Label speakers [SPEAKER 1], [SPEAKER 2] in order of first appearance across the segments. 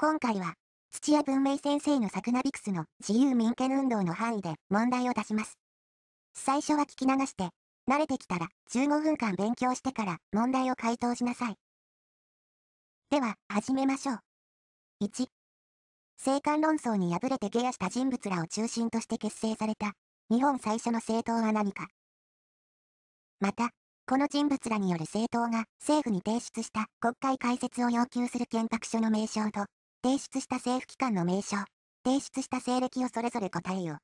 [SPEAKER 1] 今回は、土屋文明先生のサクナビクスの自由民権運動の範囲で問題を出します。最初は聞き流して、慣れてきたら15分間勉強してから問題を回答しなさい。では、始め
[SPEAKER 2] ましょう。1、政官論争に敗れて下野した人物らを中心として結成された、日本最初の政党は何か。また、
[SPEAKER 1] この人物らによる政党が政府に提出した国会開設を要求する憲白書の名称と提出した政府機関の名称、提出した西暦をそれぞれ答えよ。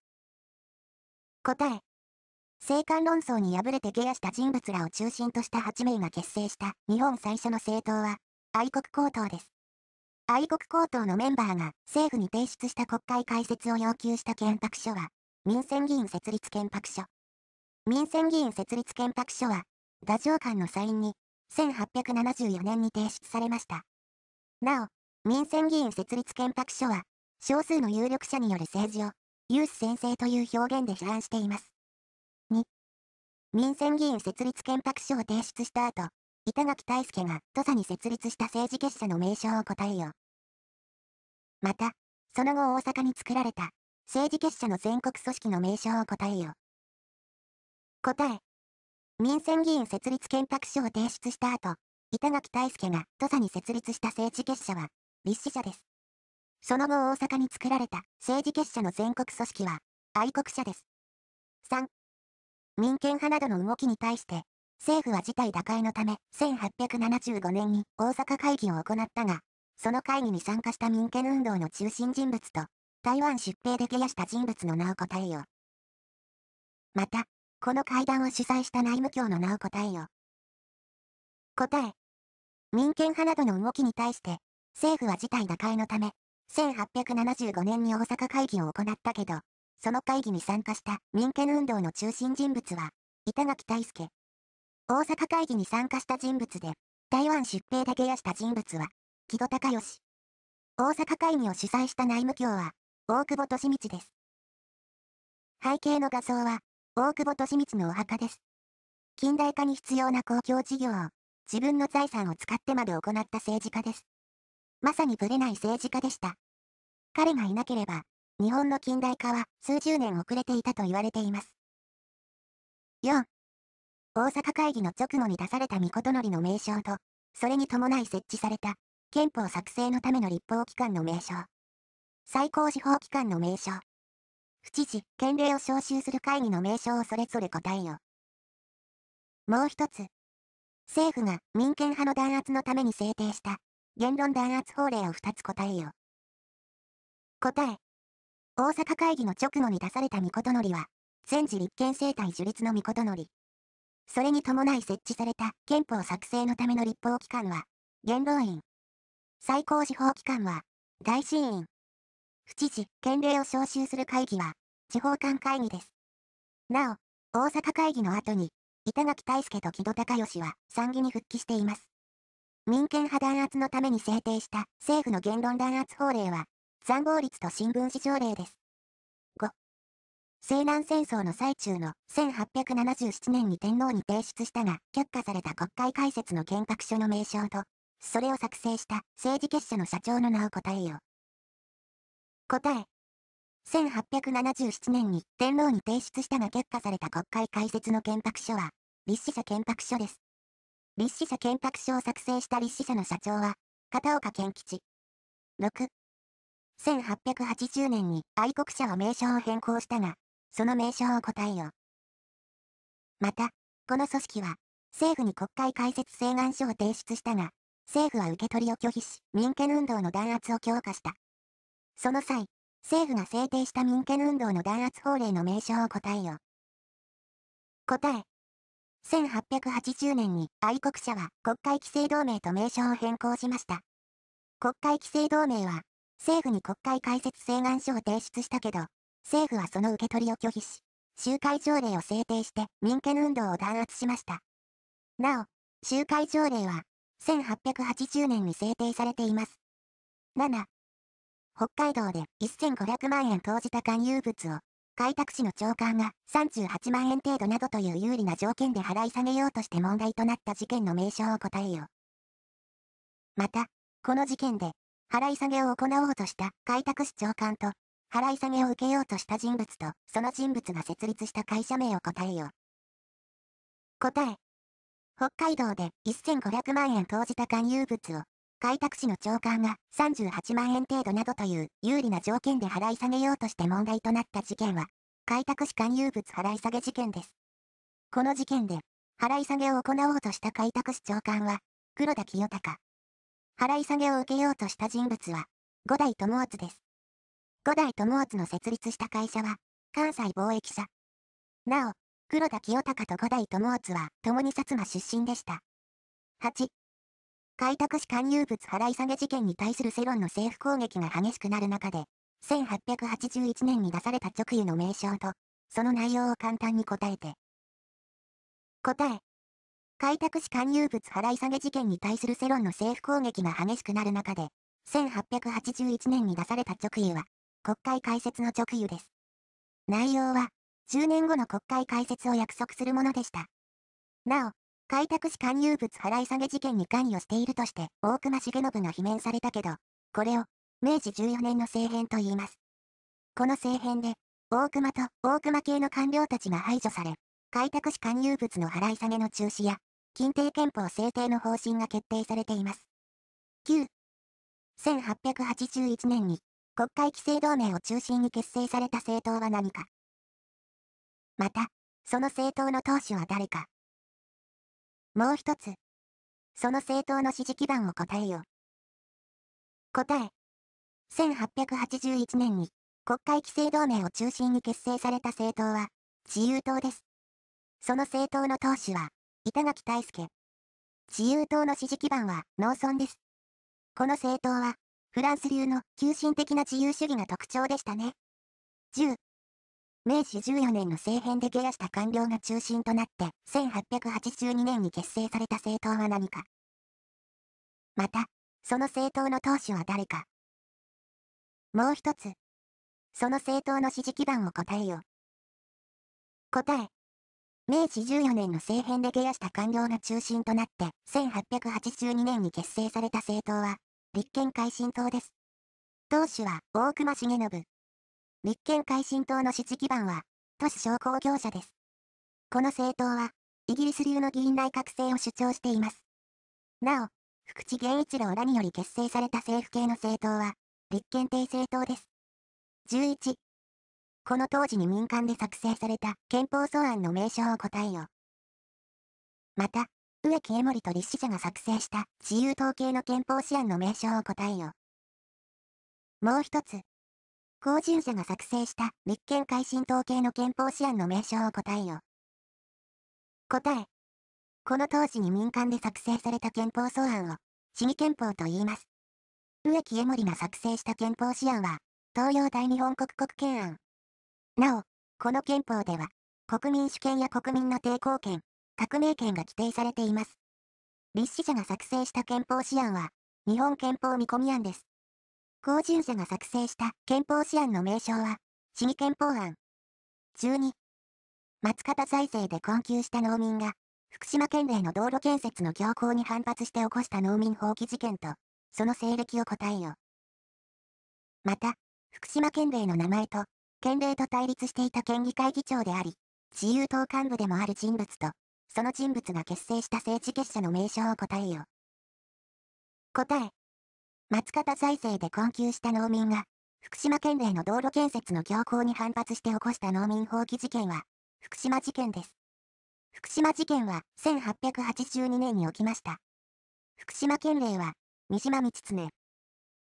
[SPEAKER 1] 答え。政官論争に敗れて下野した人物らを中心とした8名が結成した日本最初の政党は、愛国高等です。愛国高等のメンバーが政府に提出した国会開設を要求した憲白書は、民選議員設立憲白書。民選議員設立憲白書は、太政官のサインに、1874年に提出されました。なお、民選議員設立憲白書は、少数の有力者による政治を、ユース先生という表現で批判しています。2、民選議員設立憲白書を提出した後、板垣大輔が土佐に設立した政治結社の名称を答
[SPEAKER 2] えよう。また、その後大阪に作られた、政治結社の全国組織の名称を答えよ。答え。民選議員
[SPEAKER 1] 設立憲白書を提出した後、板垣大輔が土佐に設立した政治結社は、
[SPEAKER 2] 立志社です。その後大阪に作られた政治結社の全国組織は愛国者です。3. 民権派などの動きに対して
[SPEAKER 1] 政府は事態打開のため1875年に大阪会議を行ったが、その会議に参加した民権運動の中心人物と台湾出兵で下野した人物の名
[SPEAKER 2] を答えよ。また、この会談を主催した内務卿の名を答えよ。答え。民権派などの動きに対して
[SPEAKER 1] 政府は事態打開のため、1875年に大阪会議を行ったけど、その会議に参加した民権運動の中心人物は、板垣大助。大阪会議に参加した人物で、台湾出兵だけやした人物は、木戸隆義。
[SPEAKER 2] 大阪会議を主催した内務卿は、大久保利道です。背景の画像は、大久保利道のお墓です。近代化に
[SPEAKER 1] 必要な公共事業を、自分の財産を使ってまで行った政治家です。
[SPEAKER 2] まさにぶれない政治家でした。彼がいなければ、日本の近代化は数十年遅れていたと言われています。4. 大阪会議
[SPEAKER 1] の直後に出された御事則の名称と、それに伴い設置された、憲法作成のための立法機関の名称。最高司法機関の名称。府知事、県令を招集する会議の名称をそれぞれ答えよ。もう一
[SPEAKER 2] つ。政府が民権派の弾圧のために制定した言論弾圧法令を2つ答えよ。答え。大阪会議の直後に
[SPEAKER 1] 出された御事りは、戦時立憲政体樹立の御事それに伴い設置された憲法作成のための立法機関は、元老院。最高司法機関は、大審院。府知事、県令を召集する会議は、地方間会議です。なお、大阪会議の後に、板垣大輔と木戸孝義は参議に復帰しています。民権派弾圧のために制定した政府の言論弾圧法令は、参謀率と新聞紙条例です。5、西南戦争の最中の1877年に天皇に提出したが、却下された国会開設の見学書の名称と、それを作成した政治結社の社長の名を答えよう。答え。1877年に天皇に提出したが却下された国会開設の見白書は、立志者見白書です。立志社建白書を作成した立志社の社長は、片岡健吉。
[SPEAKER 2] 6、1880年に愛国者は名称を変更したが、その名称を答えよ。また、この組織は、
[SPEAKER 1] 政府に国会開設請願書を提出したが、政府は受け取りを拒否し、民権運
[SPEAKER 2] 動の弾圧を強化した。その際、政府が制定した民権運動の弾圧法令の名称を答えよ。答え、1880
[SPEAKER 1] 年に愛国者は国会規制同盟と名称を変更しました。国会規制同盟は、政府に国会開設請願書を提出したけど、政府はその受け取りを拒否し、集会条例を制定して民権運動を弾圧しました。なお、集会条例は、1880年に制定されています。7、北海道で1500万円投じた勧誘物を開拓市の長官が38万円程度などという有利な条件で払い下げようとして問題となった事件の名称を答えよ。また、この事件で、払い下げを行おうとした開拓市長官と、払い下げを受けようとした人物と、その人物が設立した会社名を答えよ。答え。北海道で1500万円投じた勧誘物を開拓市の長官が38万円程度などという有利な条件で払い下げようとして問題となった事件は、開拓市勧誘物払い下げ事件です。この事件で、払い下げを行おうとした開拓市長官は、黒田清隆。払い下げを受けようとした人物は、五代友厚です。五代友厚の設立した会社は、関西貿易社。なお、黒田清隆と五代友厚は、共に薩摩出身でした。8、開拓史勧誘物払い下げ事件に対する世論の政府攻撃が激しくなる中で、1881年に出された直輸の名称と、その内容を簡単に答えて。答え。開拓史勧誘物払い下げ事件に対する世論の政府攻撃が激しくなる中で、1881年に出された直輸は、国会開設の直輸です。内容は、10年後の国会開設を約束するものでした。なお、開拓士勧誘物払い下げ事件に関与しているとして、大隈重信が罷免されたけど、これを、明治14年の政変と言います。この政変で、大隈と大隈系の官僚たちが排除され、開拓士勧誘物の払い下げの中止や、近定憲法制定の方針が決定されています。9、
[SPEAKER 2] 1881年に、国会規制同盟を中心に結成された政党は何か。また、その政党の党首は誰か。もう一つ。その政党の支持基盤を答えよ。答え。1881年に国会規制同盟を中心に結
[SPEAKER 1] 成された政党は自由党です。その政党の党首は板垣
[SPEAKER 2] 大輔。自由党の支持基盤は農村です。この政党はフランス流の急進的な自由主義が特徴でしたね。10
[SPEAKER 1] 明治14年の政変で下野した官僚が中心となって、1882年
[SPEAKER 2] に結成された政党は何か。また、その政党の党首は誰か。もう一つ。その政党の支持基盤を答えよ。答え。明治14年の政変で下野した官僚
[SPEAKER 1] が中心となって、1882年に結成された政党は、立憲改進党です。党首は大隈重信。立憲改進党の支持基盤は、都市商工業者です。この政党は、イギリス流の議員内閣制を主張しています。なお、福地源一郎らにより結成された政府系
[SPEAKER 2] の政党は、立憲帝政党です。11、この当時に民間で作成された憲法草案の名称を答えよ。また、
[SPEAKER 1] 植木江森と立志者が作成した自由統計の憲法試案の名称を答えよ。
[SPEAKER 2] もう一つ、公人者が作成した立憲改進党系の憲法試案の名称を答えよ。答え。こ
[SPEAKER 1] の当時に民間で作成された憲法草案を、市議憲法と言います。植木江森が作成した憲法試案は、東洋大日本国国憲案。なお、この憲法では、国民主権や国民の抵抗権、革命権が規定されています。立志者が作成した憲法試案は、日本憲法見込み案です。公人者が作成した憲法試案の名称は、市議憲法案。12、松方財政で困窮した農民が、福島県令の道路建設の強行に反発して起こした農民放棄事件と、その西暦を答えよ。また、福島県令の名前と、県令と対立していた県議会議長であり、自由党幹部でもある人物と、その人物が結成した政治結社の名称を答えよ。答え。松方財政で困窮した農民が、福島県令の道路建設の強行に反発して起こした農民放棄事件は、福島事件です。福島事件は1882年に起きました。福島県令は、三島道常。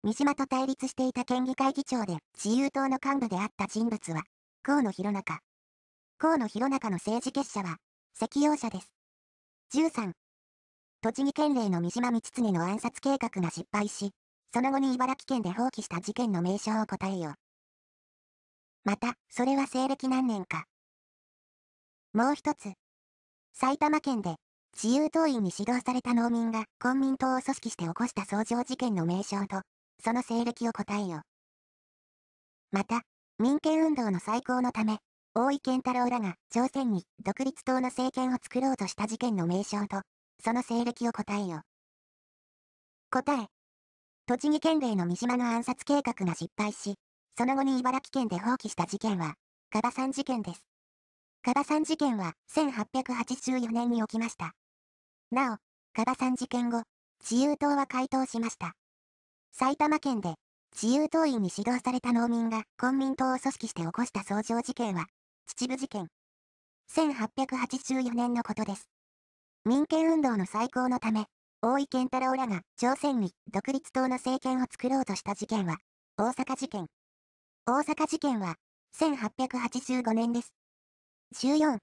[SPEAKER 1] 三島と対立していた県議会議長で自由党の幹部であった人物は、河野弘中。河野弘中の政治結社は、石用者です。13、栃木県令の三島道常の暗殺計画が失敗し、その後に
[SPEAKER 2] 茨城県で放棄した事件の名称を答えよ。また、それは西暦何年か。もう一つ。埼玉県で、自
[SPEAKER 1] 由党員に指導された農民が公民党を組織して起こした創上事件の名称と、その西暦を答えよ。また、民権運動の再興のため、大井健太郎らが朝鮮に独立党の政権を作ろうとした事件の名称と、その西暦を答えよ。答え、栃木県令の三島の暗殺計画が失敗し、その後に茨城県で放棄した事件は、加賀さん事件です。加賀さん事件は1884年に起きました。なお、加賀さん事件後、自由党は回答しました。埼玉県で、自由党員に指導された農民が公民党を組織して起こした創上事件は、秩父事件。1884年のことです。民権運動の再興のため、大井健太郎らが朝鮮に独立党の政権を作ろ
[SPEAKER 2] うとした事件は、大阪事件。大阪事件は、1885年です。14。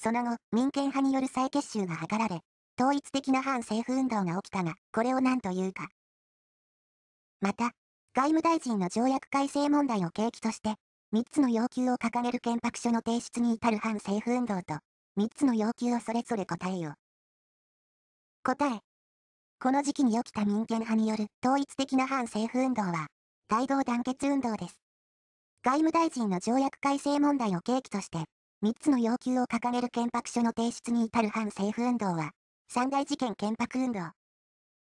[SPEAKER 2] その後、民権派による再結集が図られ、統一的な反政府運動が起きたが、これを何というか。
[SPEAKER 1] また、外務大臣の条約改正問題を契機として、3つの要求を掲げる憲白書の提出に至る反政府運動と、3つの要求をそれぞれ答えよう。答え。この時期に起きた民権派による統一的な反政府運動は、大同団結運動です。外務大臣の条約改正問題を契機として、3つの要求を掲げる憲白書の提出に至る反政府運動は、三大事件憲白運動。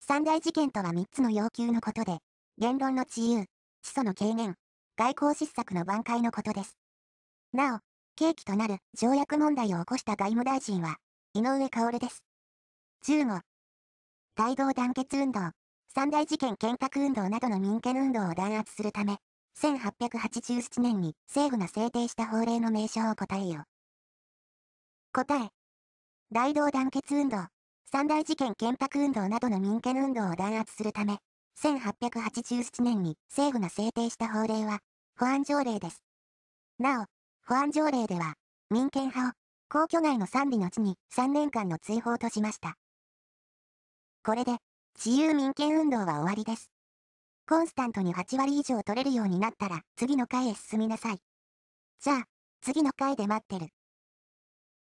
[SPEAKER 1] 三大事件とは3つの要求のことで、言論の自由、思想の軽減、外交失策の挽回のことです。なお、契機となる条約問題を起こした外務大臣は、井上薫です。15、大道団結運動、三大事件建託運動などの民権運動を弾圧するため、1887年に政府が制定した法令の名称を答えよ。答え。大道団結運動、三大事件建託運動などの民権運動を弾圧するため、1887年に政府が制定した法令は、保安条例です。なお、保安条例では、民権派を、皇居内の賛美の地に3年間の追放としました。これで、自由民権運動は終わりです。
[SPEAKER 2] コンスタントに8割以上取れるようになったら、次の回へ進みなさい。じゃあ、次の回で待ってる。